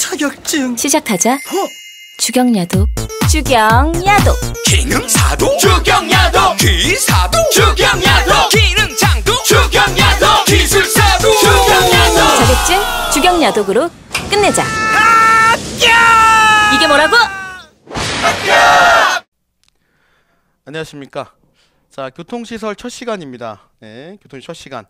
자격증 시작하자 허! 어? 주경야독 주경야독 기능사도 주경야독 기사도 주경야독 기능장도 주경야독 기술사도 주경야독 자격증 주경야독으로 끝내자 이게 뭐라고? 안녕하십니까 자 교통시설 첫 시간입니다 네 교통시설 첫 시간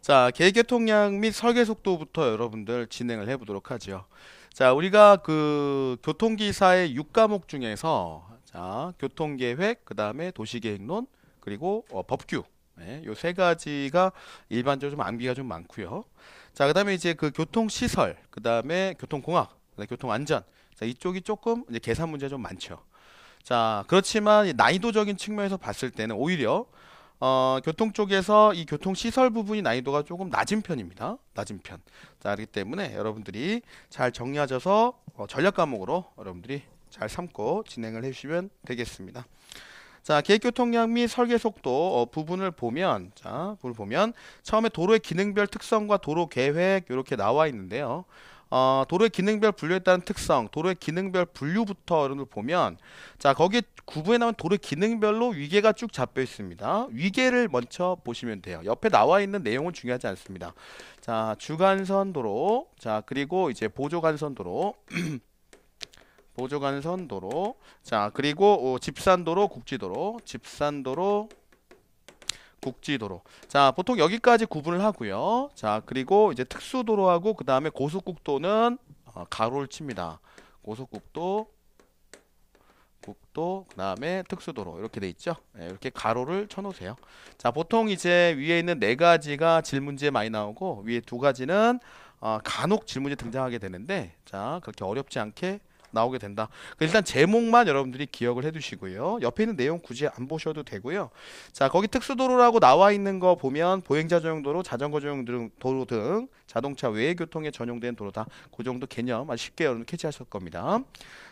자, 계획 통량및 설계 속도부터 여러분들 진행을 해보도록 하죠. 자, 우리가 그 교통기사의 6과목 중에서 자, 교통계획, 그 다음에 도시계획론, 그리고 어, 법규. 네, 요세 가지가 일반적으로 좀 암기가 좀 많고요. 자, 그 다음에 이제 그 교통시설, 그 다음에 교통공학, 교통안전. 자, 이쪽이 조금 이제 계산 문제 좀 많죠. 자, 그렇지만 난이도적인 측면에서 봤을 때는 오히려 어, 교통 쪽에서 이 교통 시설 부분이 난이도가 조금 낮은 편입니다. 낮은 편. 자, 그렇기 때문에 여러분들이 잘 정리하셔서 어, 전략 과목으로 여러분들이 잘 삼고 진행을 해주시면 되겠습니다. 자, 계획교통량 및 설계 속도 어, 부분을 보면, 자, 부분을 보면 처음에 도로의 기능별 특성과 도로 계획 이렇게 나와 있는데요. 어, 도로의 기능별 분류에 따른 특성, 도로의 기능별 분류부터 여러분들 보면 자 거기에 구분해 나온 도로의 기능별로 위계가 쭉 잡혀 있습니다. 위계를 먼저 보시면 돼요. 옆에 나와 있는 내용은 중요하지 않습니다. 자 주간선 도로, 자 그리고 이제 보조간선 도로. 보조간선 도로 자 그리고 어, 집산도로 국지도로 집산도로 국지도로 자 보통 여기까지 구분을 하고요 자 그리고 이제 특수도로하고 그 다음에 고속국도는 어, 가로를 칩니다 고속국도 국도 그 다음에 특수도로 이렇게 돼 있죠 네, 이렇게 가로를 쳐 놓으세요 자 보통 이제 위에 있는 네 가지가 질문지에 많이 나오고 위에 두 가지는 어, 간혹 질문이 등장하게 되는데 자 그렇게 어렵지 않게 나오게 된다. 일단 제목만 여러분들이 기억을 해두시고요. 옆에 있는 내용 굳이 안 보셔도 되고요. 자 거기 특수도로라고 나와 있는 거 보면 보행자 전용도로, 자전거 전용도로 등 자동차 외의 교통에 전용된 도로다. 그 정도 개념 쉽게 여러분 캐치하실 겁니다.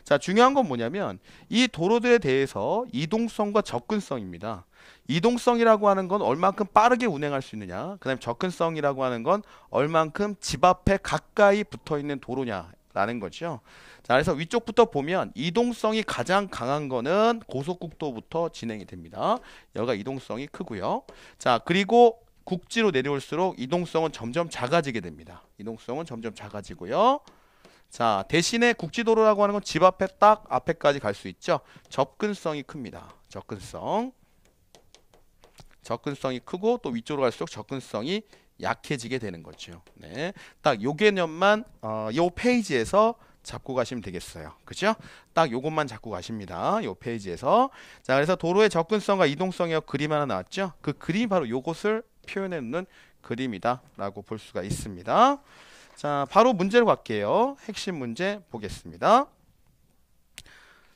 자 중요한 건 뭐냐면 이 도로들에 대해서 이동성과 접근성입니다. 이동성이라고 하는 건 얼만큼 빠르게 운행할 수 있느냐 그 다음에 접근성이라고 하는 건 얼만큼 집 앞에 가까이 붙어 있는 도로냐 라는 거죠. 자, 그래서 위쪽부터 보면 이동성이 가장 강한 거는 고속국도부터 진행이 됩니다. 여가 이동성이 크고요. 자, 그리고 국지로 내려올수록 이동성은 점점 작아지게 됩니다. 이동성은 점점 작아지고요. 자, 대신에 국지도로라고 하는 건 집 앞에 딱 앞에까지 갈 수 있죠. 접근성이 큽니다. 접근성. 접근성이 크고 또 위쪽으로 갈수록 접근성이 약해지게 되는 거죠. 네. 딱 요 개념만 어, 요 페이지에서 잡고 가시면 되겠어요. 그죠? 딱 요것만 잡고 가십니다. 요 페이지에서. 자, 그래서 도로의 접근성과 이동성이어 그림 하나 나왔죠? 그 그림이 바로 요것을 표현해 놓는 그림이다라고 볼 수가 있습니다. 자, 바로 문제로 갈게요. 핵심 문제 보겠습니다.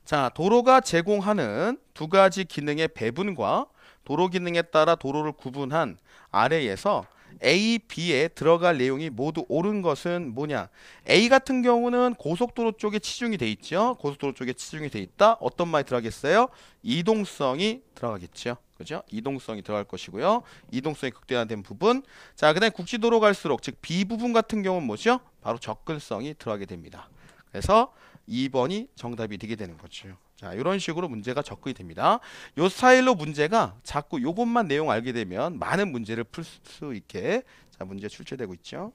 자, 도로가 제공하는 두 가지 기능의 배분과 도로 기능에 따라 도로를 구분한 아래에서 A, B에 들어갈 내용이 모두 옳은 것은 뭐냐? A 같은 경우는 고속도로 쪽에 치중이 돼 있죠. 고속도로 쪽에 치중이 돼 있다. 어떤 말이 들어가겠어요? 이동성이 들어가겠죠. 그죠? 이동성이 들어갈 것이고요. 이동성이 극대화된 부분. 자, 그다음에 국지도로 갈수록 즉 B 부분 같은 경우는 뭐죠? 바로 접근성이 들어가게 됩니다. 그래서 2번이 정답이 되게 되는 거죠. 자, 이런 식으로 문제가 접근이 됩니다. 요 스타일로 문제가 자꾸 요것만 내용 알게 되면 많은 문제를 풀 수 있게 자, 문제 출제되고 있죠.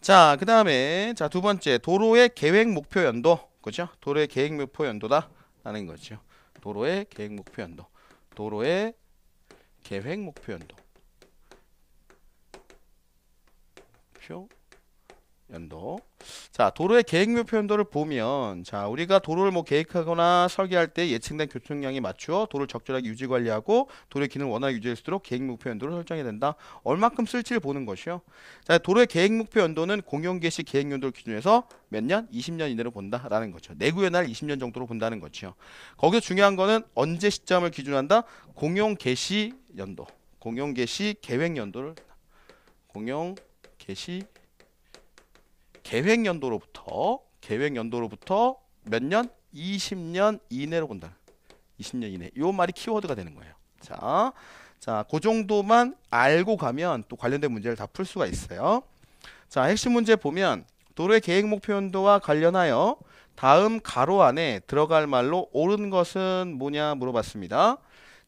자, 그 다음에 자, 두 번째 도로의 계획 목표 연도. 그죠? 도로의 계획 목표 연도다. 라는 거죠. 도로의 계획 목표 연도. 도로의 계획 목표 연도. 표 연도. 자, 도로의 계획표 현도를 보면 자, 우리가 도로를 뭐 계획하거나 설계할 때 예측된 교통량에 맞추어 도로를 적절하게 유지 관리하고 도로의 기능을 원활하게 유지할수록 있도 계획 목표 연도를 설정해야 된다. 얼마큼 쓸지를 보는 것이요. 자, 도로의 계획 목표 연도는 공용 개시 계획 연도를 기준해서 몇 년? 20년 이내로 본다라는 거죠. 내구의 날 20년 정도로 본다는 거죠. 거기서 중요한 거는 언제 시점을 기준한다? 공용 개시 연도. 공용 개시 계획 연도를 공용 개시 계획 연도로부터 계획 연도로부터 몇 년? 20년 이내로 본다. 20년 이내. 요 말이 키워드가 되는 거예요. 자, 자, 그 정도만 알고 가면 또 관련된 문제를 다 풀 수가 있어요. 자, 핵심 문제 보면 도로의 계획 목표 연도와 관련하여 다음 가로 안에 들어갈 말로 옳은 것은 뭐냐 물어봤습니다.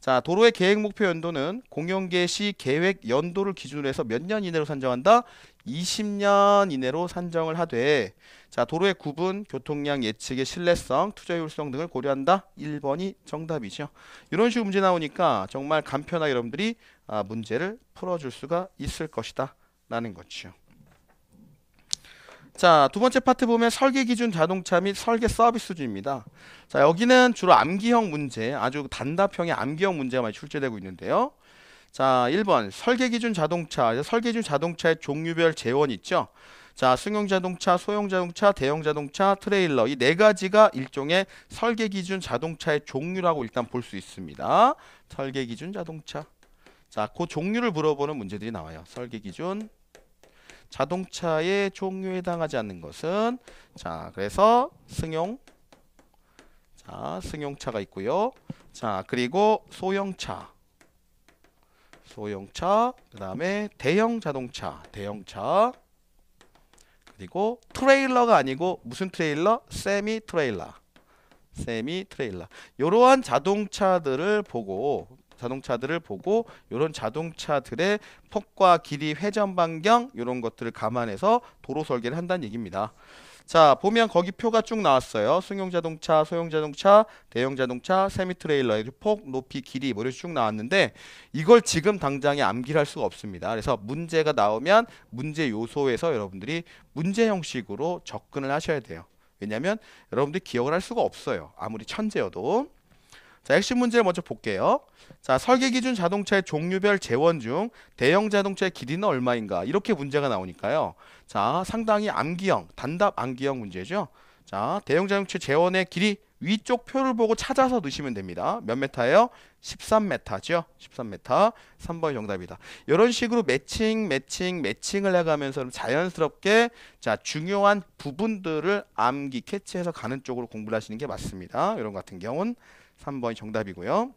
자, 도로의 계획 목표 연도는 공영 개시 계획 연도를 기준으로 해서 몇 년 이내로 산정한다? 20년 이내로 산정을 하되 자 도로의 구분, 교통량 예측의 신뢰성, 투자 효율성 등을 고려한다. 1번이 정답이죠. 이런 식으로 문제 나오니까 정말 간편하게 여러분들이 아, 문제를 풀어줄 수가 있을 것이다. 라는 거죠. 자, 두 번째 파트 보면 설계 기준 자동차 및 설계 서비스 중입니다. 자, 여기는 주로 암기형 문제, 아주 단답형의 암기형 문제가 많이 출제되고 있는데요. 자, 1번 설계 기준 자동차. 설계 기준 자동차의 종류별 재원 있죠. 자, 승용 자동차, 소형 자동차, 대형 자동차, 트레일러 이 네 가지가 일종의 설계 기준 자동차의 종류라고 일단 볼 수 있습니다. 설계 기준 자동차. 자, 그 종류를 물어보는 문제들이 나와요. 설계 기준 자동차의 종류에 해당하지 않는 것은 자, 그래서 승용 자, 승용차가 있고요. 자, 그리고 소형차 소형차, 그 다음에 대형 자동차, 대형차, 그리고 트레일러가 아니고 무슨 트레일러? 세미 트레일러, 세미 트레일러. 이러한 자동차들을 보고 자동차들을 보고 이런 자동차들의 폭과 길이, 회전 반경 이런 것들을 감안해서 도로 설계를 한다는 얘기입니다. 자 보면 거기 표가 쭉 나왔어요. 승용자동차, 소형자동차, 대형자동차, 세미트레일러 이 폭, 높이, 길이 뭐 이렇게 쭉 나왔는데 이걸 지금 당장에 암기할 를 수가 없습니다. 그래서 문제가 나오면 문제 요소에서 여러분들이 문제 형식으로 접근을 하셔야 돼요. 왜냐하면 여러분들이 기억을 할 수가 없어요. 아무리 천재여도. 자, 핵심 문제를 먼저 볼게요. 자, 설계 기준 자동차의 종류별 재원 중 대형 자동차의 길이는 얼마인가? 이렇게 문제가 나오니까요. 자, 상당히 암기형, 단답 암기형 문제죠. 자, 대형 자동차 재원의 길이 위쪽 표를 보고 찾아서 넣으시면 됩니다. 몇 메타예요? 13m죠. 13m. 3번이 정답이다. 이런 식으로 매칭, 매칭, 매칭을 해가면서 자연스럽게 자 중요한 부분들을 암기, 캐치해서 가는 쪽으로 공부를 하시는 게 맞습니다. 이런 같은 경우는 3번이 정답이고요.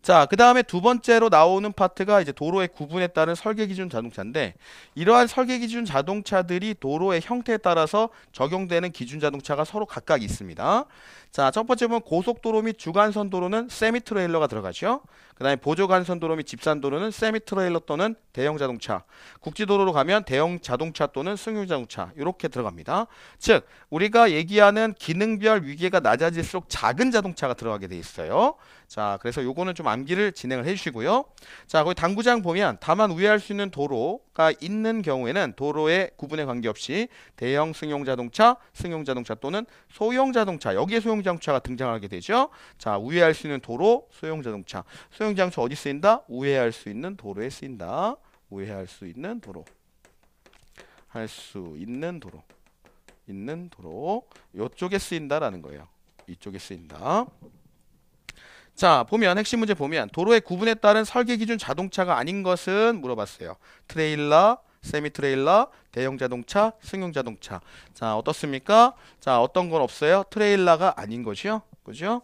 자, 그 다음에 두 번째로 나오는 파트가 이제 도로의 구분에 따른 설계 기준 자동차인데 이러한 설계 기준 자동차들이 도로의 형태에 따라서 적용되는 기준 자동차가 서로 각각 있습니다. 자, 첫 번째 보면 고속도로 및 주간선 도로는 세미 트레일러가 들어가죠. 그 다음에 보조간선도로 및 집산도로는 세미트레일러 또는 대형자동차 국지도로로 가면 대형자동차 또는 승용자동차 이렇게 들어갑니다 즉 우리가 얘기하는 기능별 위계가 낮아질수록 작은 자동차가 들어가게 돼 있어요 자 그래서 요거는 좀 암기를 진행을 해주시고요 자 거기 당구장 보면 다만 우회할 수 있는 도로가 있는 경우에는 도로의 구분에 관계없이 대형 승용자동차 승용자동차 또는 소형자동차 여기에 소형자동차가 등장하게 되죠 자 우회할 수 있는 도로 소형자동차 소형 형용장수 어디 쓰인다? 우회할 수 있는 도로에 쓰인다. 우회할 수 있는 도로. 할 수 있는 도로. 있는 도로. 이쪽에 쓰인다라는 거예요. 이쪽에 쓰인다. 자 보면 핵심 문제 보면 도로의 구분에 따른 설계 기준 자동차가 아닌 것은 물어봤어요. 트레일러, 세미 트레일러, 대형 자동차, 승용 자동차. 자 어떻습니까? 자 어떤 건 없어요? 트레일러가 아닌 것이요. 그죠?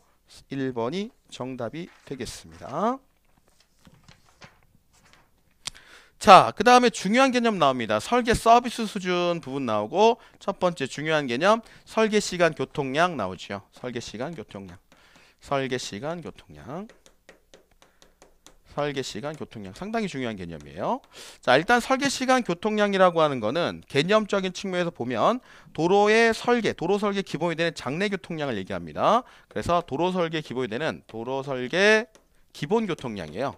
1번이 정답이 되겠습니다. 자, 그 다음에 중요한 개념 나옵니다. 설계 서비스 수준 부분 나오고 첫 번째 중요한 개념 설계 시간 교통량 나오죠. 설계 시간 교통량. 설계 시간 교통량. 설계 시간 교통량 상당히 중요한 개념이에요. 자, 일단 설계 시간 교통량이라고 하는 거는 개념적인 측면에서 보면 도로의 설계, 도로 설계 기본이 되는 장내 교통량을 얘기합니다. 그래서 도로 설계 기본이 되는 도로 설계 기본 교통량이에요.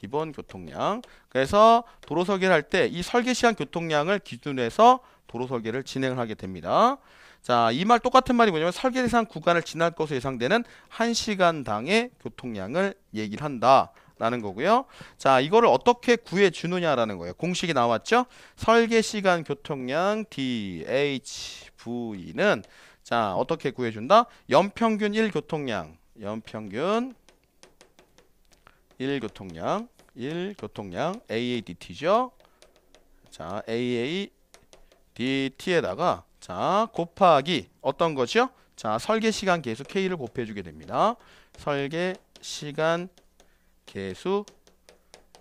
기본 교통량. 그래서 도로 설계를 할 때 이 설계 시한 교통량을 기준으로 해서 도로 설계를 진행을 하게 됩니다. 자, 이 말 똑같은 말이 뭐냐면 설계 대상 구간을 지날 것으로 예상되는 1시간당의 교통량을 얘기를 한다. 라는 거고요. 자, 이거를 어떻게 구해 주느냐라는 거예요. 공식이 나왔죠? 설계 시간 교통량 DHV는 자, 어떻게 구해 준다? 연평균 1 교통량. 연평균 1 교통량 1 교통량 AADT죠. 자, AADT에다가 자, 곱하기 어떤 것이요? 자, 설계 시간 계수 K를 곱해 주게 됩니다. 설계 시간 계수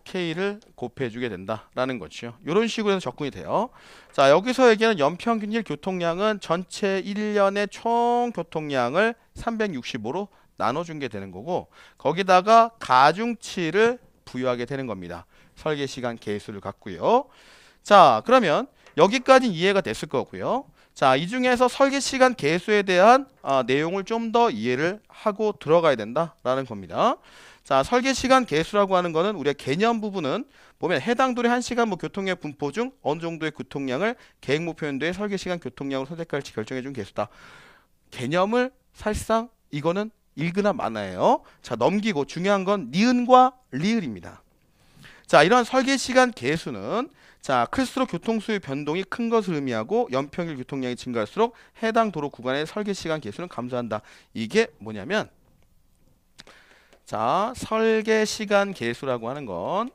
K를 곱해주게 된다라는 거죠. 이런 식으로 해서 접근이 돼요. 자, 여기서 얘기하는 연평균일 교통량은 전체 1년의 총 교통량을 365로 나눠준 게 되는 거고 거기다가 가중치를 부여하게 되는 겁니다. 설계 시간 개수를 갖고요. 자 그러면 여기까지 이해가 됐을 거고요. 자, 이 중에서 설계 시간 개수에 대한 아, 내용을 좀 더 이해를 하고 들어가야 된다라는 겁니다. 자, 설계 시간 개수라고 하는 거는 우리가 개념 부분은 보면 해당 도로의 1시간 뭐교통의 분포 중 어느 정도의 교통량을 계획 목표 연도의 설계 시간 교통량으로 선택할지 결정해 준 개수다. 개념을 사실상 이거는 읽으나 마나예요. 자 넘기고 중요한 건 니은과 리을입니다. 자 이러한 설계 시간 개수는 자 클수록 교통수의 변동이 큰 것을 의미하고 연평균 교통량이 증가할수록 해당 도로 구간의 설계 시간 개수는 감소한다. 이게 뭐냐면 자 설계 시간 개수라고 하는 건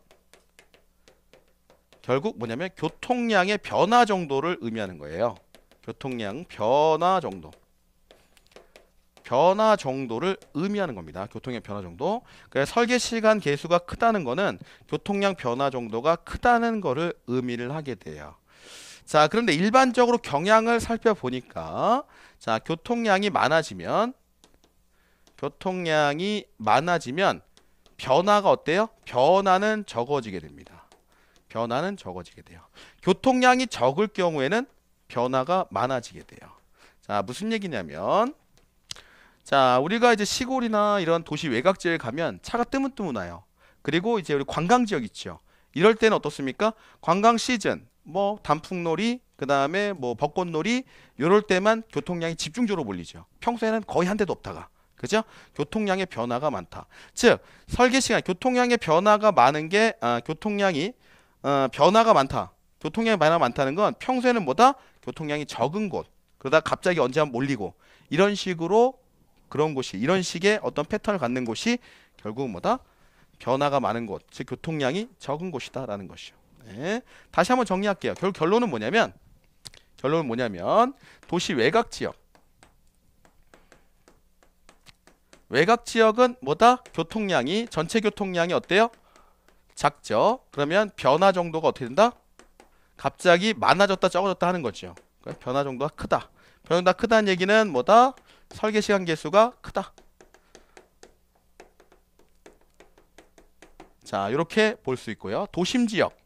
결국 뭐냐면 교통량의 변화 정도를 의미하는 거예요. 교통량 변화 정도. 변화 정도를 의미하는 겁니다. 교통량 변화 정도. 그래서 설계 시간 개수가 크다는 거는 교통량 변화 정도가 크다는 거를 의미를 하게 돼요. 자, 그런데 일반적으로 경향을 살펴보니까 자, 교통량이 많아지면 교통량이 많아지면 변화가 어때요? 변화는 적어지게 됩니다. 변화는 적어지게 돼요. 교통량이 적을 경우에는 변화가 많아지게 돼요. 자, 무슨 얘기냐면 자 우리가 이제 시골이나 이런 도시 외곽지에 가면 차가 뜨문뜨문해요 그리고 이제 우리 관광지역 있죠 이럴 때는 어떻습니까 관광 시즌 뭐 단풍놀이 그 다음에 뭐 벚꽃놀이 요럴 때만 교통량이 집중적으로 몰리죠 평소에는 거의 한 대도 없다가 그죠? 교통량의 변화가 많다. 즉 설계 시간 교통량의 변화가 많은 게 아, 교통량이 어, 변화가 많다. 교통량이 변화가 많다는 건 평소에는 뭐다? 교통량이 적은 곳. 그러다 갑자기 언제 한번 몰리고 이런 식으로 그런 곳이 이런 식의 어떤 패턴을 갖는 곳이 결국 뭐다? 변화가 많은 곳, 즉 교통량이 적은 곳이다라는 것이죠. 네. 다시 한번 정리할게요. 결 결론은 뭐냐면 결론은 뭐냐면 도시 외곽 지역 외곽 지역은 뭐다? 교통량이 전체 교통량이 어때요? 작죠. 그러면 변화 정도가 어떻게 된다? 갑자기 많아졌다 적어졌다 하는 거죠. 그러니까 변화 정도가 크다. 변화 크다는 얘기는 뭐다? 설계 시간 개수가 크다. 자, 이렇게 볼 수 있고요. 도심 지역.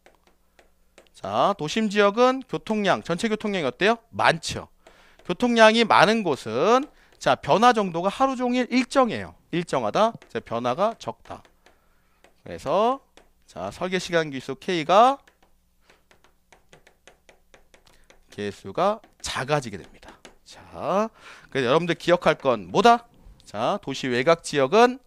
자, 도심 지역은 교통량, 전체 교통량이 어때요? 많죠. 교통량이 많은 곳은 자, 변화 정도가 하루 종일 일정해요. 일정하다. 자, 변화가 적다. 그래서 자, 설계 시간 기수 K가 개수가 작아지게 됩니다. 자, 그래서 여러분들 기억할 건 뭐다? 자, 도시 외곽 지역은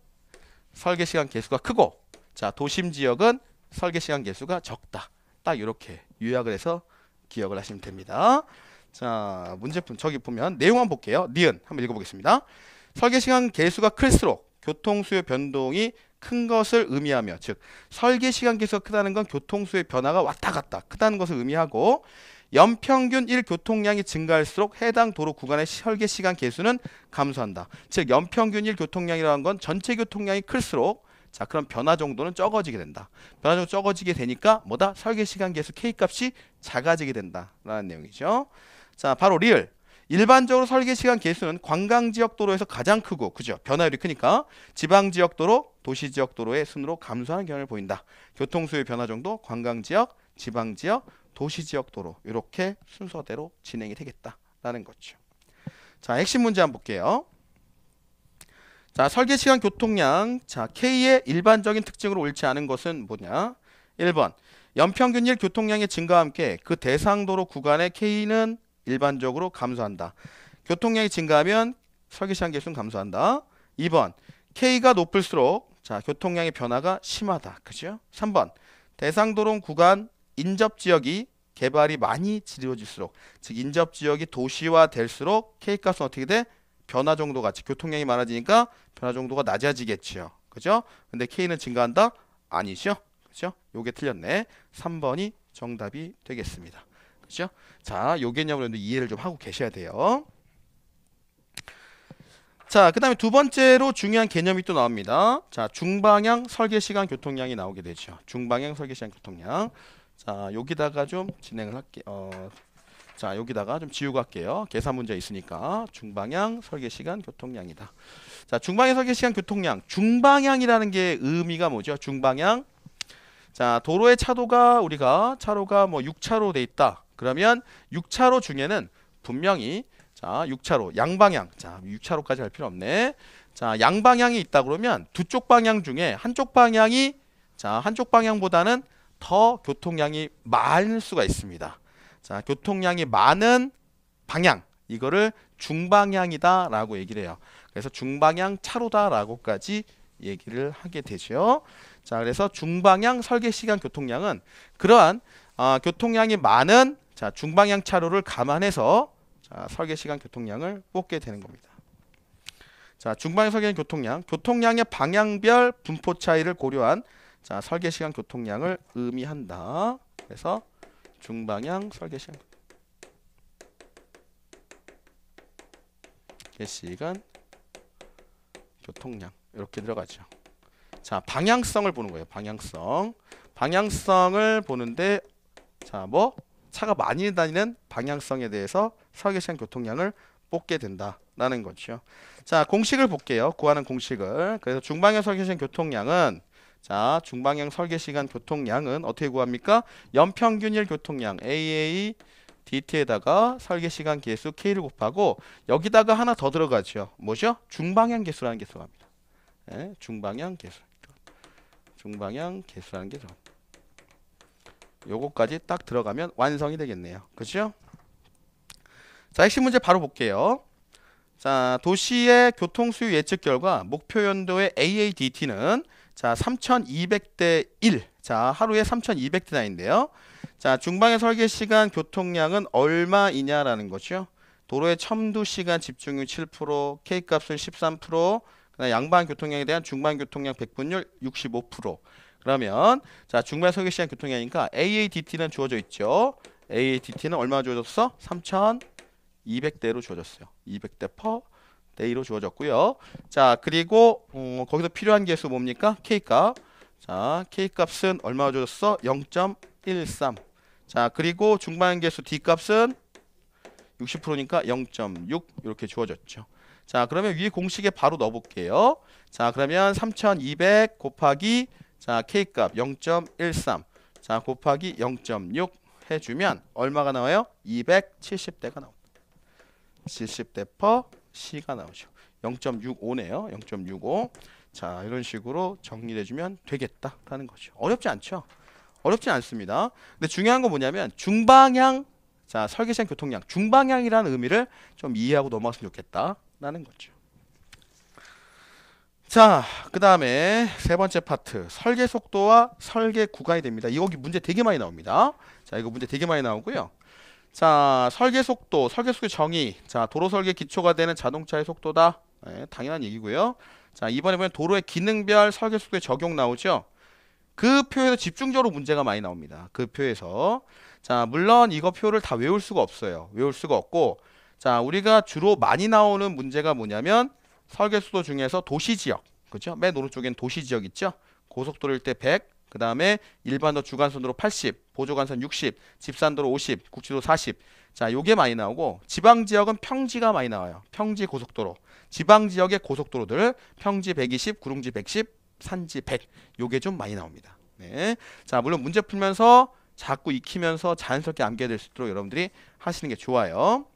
설계 시간 개수가 크고, 자, 도심 지역은 설계 시간 개수가 적다. 딱 이렇게 요약을 해서 기억을 하시면 됩니다. 자, 문제품 저기 보면 내용만 볼게요. 니은 한번 읽어보겠습니다. 설계 시간 개수가 클수록 교통 수요 변동이 큰 것을 의미하며 즉 설계 시간 개수가 크다는 건 교통 수의 변화가 왔다 갔다 크다는 것을 의미하고 연평균 1 교통량이 증가할수록 해당 도로 구간의 설계 시간 개수는 감소한다. 즉 연평균 1 교통량이라는 건 전체 교통량이 클수록 자 그럼 변화 정도는 적어지게 된다. 변화 정도 적어지게 되니까 뭐다? 설계 시간 개수 k 값이 작아지게 된다라는 내용이죠. 자 바로 리을 일반적으로 설계 시간 개수는 관광 지역 도로에서 가장 크고 그죠 변화율이 크니까 지방 지역 도로 도시 지역 도로의 순으로 감소하는 경향을 보인다 교통 수요 변화 정도 관광 지역 지방 지역 도시지역 도로 이렇게 순서대로 진행이 되겠다라는 거죠. 자 핵심 문제 한번 볼게요. 자 설계 시간 교통량 자 K의 일반적인 특징으로 옳지 않은 것은 뭐냐? 1번 연평균일 교통량의 증가와 함께 그 대상도로 구간의 K는 일반적으로 감소한다. 교통량이 증가하면 설계 시간 개수는 감소한다. 2번 K가 높을수록 자 교통량의 변화가 심하다. 그죠? 3번 대상도로 구간 인접 지역이 개발이 많이 지루해질수록즉 인접 지역이 도시화 될수록 K값은 어떻게 돼? 변화 정도 같이 교통량이 많아지니까 변화 정도가 낮아지겠죠 그죠? 근데 K는 증가한다? 아니죠. 그죠? 요게 틀렸네. 3번이 정답이 되겠습니다. 그죠? 자, 요개념으로 이해를 좀 하고 계셔야 돼요. 자, 그 다음에 두 번째로 중요한 개념이 또 나옵니다. 자, 중방향 설계 시간 교통량이 나오게 되죠. 중방향 설계 시간 교통량. 자 여기다가 좀 진행을 할게 어, 자 여기다가 좀 지우고 할게요 계산 문제 있으니까 중방향 설계 시간 교통량이다 자 중방향 설계 시간 교통량 중방향이라는 게 의미가 뭐죠 중방향 자 도로의 차도가 우리가 차로가 뭐 6차로 돼 있다 그러면 6차로 중에는 분명히 자 6차로 양방향 자 6차로까지 할 필요 없네 자 양방향이 있다 그러면 두 쪽 방향 중에 한쪽 방향이 자 한쪽 방향보다는 더 교통량이 많을 수가 있습니다. 자, 교통량이 많은 방향 이거를 중방향이다라고 얘기를 해요. 그래서 중방향 차로다라고까지 얘기를 하게 되죠. 자, 그래서 중방향 설계 시간 교통량은 그러한 어, 교통량이 많은 자, 중방향 차로를 감안해서 자, 설계 시간 교통량을 뽑게 되는 겁니다. 자, 중방향 설계 교통량, 교통량의 방향별 분포 차이를 고려한 자, 설계 시간 교통량을 의미한다. 그래서 중방향 설계 시간 시간 교통량 이렇게 들어가죠. 자, 방향성을 보는 거예요. 방향성. 방향성을 보는데 자, 뭐 차가 많이 다니는 방향성에 대해서 설계 시간 교통량을 뽑게 된다라는 거죠. 자, 공식을 볼게요. 구하는 공식을. 그래서 중방향 설계 시간 교통량은 자, 중방향 설계 시간 교통량은 어떻게 구합니까? 연평균일 교통량 AA DT에다가 설계 시간 개수 K를 곱하고 여기다가 하나 더 들어가죠. 뭐죠? 중방향 개수라는 게 들어갑니다. 네, 중방향 개수. 중방향 개수라는 게 들어갑니다. 요거까지 딱 들어가면 완성이 되겠네요. 그죠? 자, 핵심 문제 바로 볼게요. 자, 도시의 교통수요 예측 결과 목표 연도의 AADT는 자, 3,200대 1. 자, 하루에 3,200대 나인데요. 자, 중방의 설계 시간 교통량은 얼마이냐라는 거죠. 도로의 첨두 시간 집중률 7%, K 값은 13%, 그다음 양방 교통량에 대한 중방 교통량 백분율 65%. 그러면 자, 중방 설계 시간 교통량이니까 AADT는 주어져 있죠. AADT는 얼마 주어졌어? 3,200대로 주어졌어요. 200대 퍼 A로 네, 주어졌고요. 자, 그리고 어, 거기서 필요한 개수 뭡니까? K값. 자, K값은 얼마 주어졌어? 0.13. 자, 그리고 중반 개수 D값은 60%니까 0.6 이렇게 주어졌죠. 자, 그러면 위 공식에 바로 넣어볼게요. 자, 그러면 3200 곱하기 자, K값 0.13. 자, 곱하기 0.6 해주면 얼마가 나와요? 270대가 나옵니다. 70대 퍼 C가 나오죠. 0.65네요. 0.65. 자, 이런 식으로 정리를 해주면 되겠다라는 거죠. 어렵지 않죠? 어렵지 않습니다. 근데 중요한 건 뭐냐면 중방향, 자, 설계시장 교통량, 중방향이라는 의미를 좀 이해하고 넘어갔으면 좋겠다라는 거죠. 자, 그 다음에 세 번째 파트. 설계 속도와 설계 구간이 됩니다. 이거 문제 되게 많이 나옵니다. 자, 이거 문제 되게 많이 나오고요. 자, 설계 속도, 설계 속의 정의. 자, 도로 설계 기초가 되는 자동차의 속도다. 네, 당연한 얘기고요. 자, 이번에 보면 도로의 기능별 설계 속도의 적용 나오죠. 그 표에서 집중적으로 문제가 많이 나옵니다. 그 표에서. 자, 물론 이거 표를 다 외울 수가 없어요. 외울 수가 없고 자, 우리가 주로 많이 나오는 문제가 뭐냐면 설계 수도 중에서 도시 지역. 그죠? 맨 오른쪽엔 도시 지역 있죠? 고속도로일 때 100, 그 다음에 일반도 주간선으로 80, 보조간선 60, 집산도로 50, 국지도 40. 자, 요게 많이 나오고 지방 지역은 평지가 많이 나와요. 평지 고속도로. 지방 지역의 고속도로들 평지 120, 구릉지 110, 산지 100. 요게 좀 많이 나옵니다. 네. 자, 물론 문제 풀면서 자꾸 익히면서 자연스럽게 암기가 될수 있도록 여러분들이 하시는 게 좋아요.